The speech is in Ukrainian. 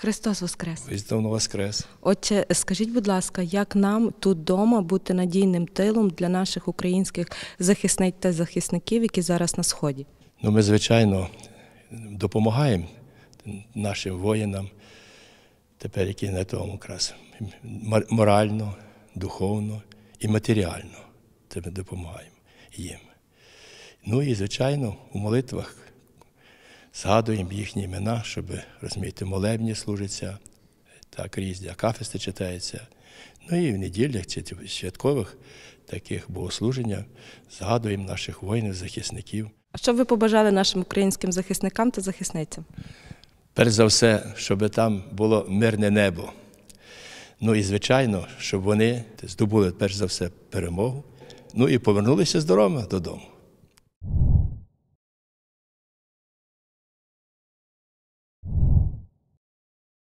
Христос Воскрес! Христос Воскрес! Отче, скажіть, будь ласка, як нам тут вдома бути надійним тилом для наших українських захисниць та захисників, які зараз на сході? Ну, ми, звичайно, допомагаємо нашим воїнам, тепер які на тому якраз морально, духовно і матеріально. Це ми допомагаємо їм. Ну і, звичайно, у молитвах згадуємо їхні імена, щоб розумієте, молебні служиться, так різні акафисти читаються. Ну і в неділях чи святкових таких богослуження, згадуємо наших воїнів-захисників. А що б ви побажали нашим українським захисникам та захисницям? Перш за все, щоб там було мирне небо. Ну і звичайно, щоб вони здобули перш за все перемогу. Ну і повернулися здорово додому.